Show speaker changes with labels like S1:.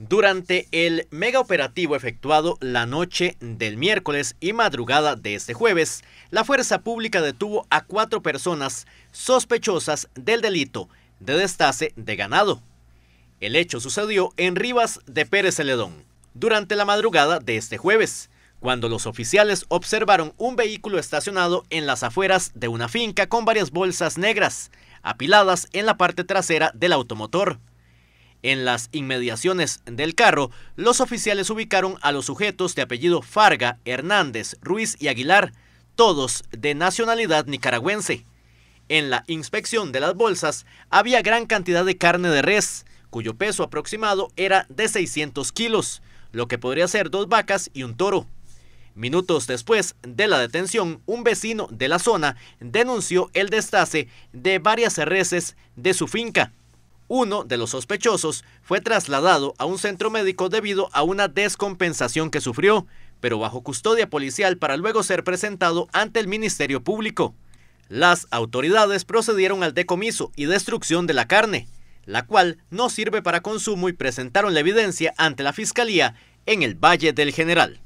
S1: Durante el mega operativo efectuado la noche del miércoles y madrugada de este jueves, la Fuerza Pública detuvo a cuatro personas sospechosas del delito de destace de ganado. El hecho sucedió en Rivas de Pérez Celedón, durante la madrugada de este jueves, cuando los oficiales observaron un vehículo estacionado en las afueras de una finca con varias bolsas negras, apiladas en la parte trasera del automotor. En las inmediaciones del carro, los oficiales ubicaron a los sujetos de apellido Farga, Hernández, Ruiz y Aguilar, todos de nacionalidad nicaragüense. En la inspección de las bolsas había gran cantidad de carne de res, cuyo peso aproximado era de 600 kilos, lo que podría ser dos vacas y un toro. Minutos después de la detención, un vecino de la zona denunció el destace de varias reses de su finca, uno de los sospechosos fue trasladado a un centro médico debido a una descompensación que sufrió, pero bajo custodia policial para luego ser presentado ante el Ministerio Público. Las autoridades procedieron al decomiso y destrucción de la carne, la cual no sirve para consumo y presentaron la evidencia ante la Fiscalía en el Valle del General.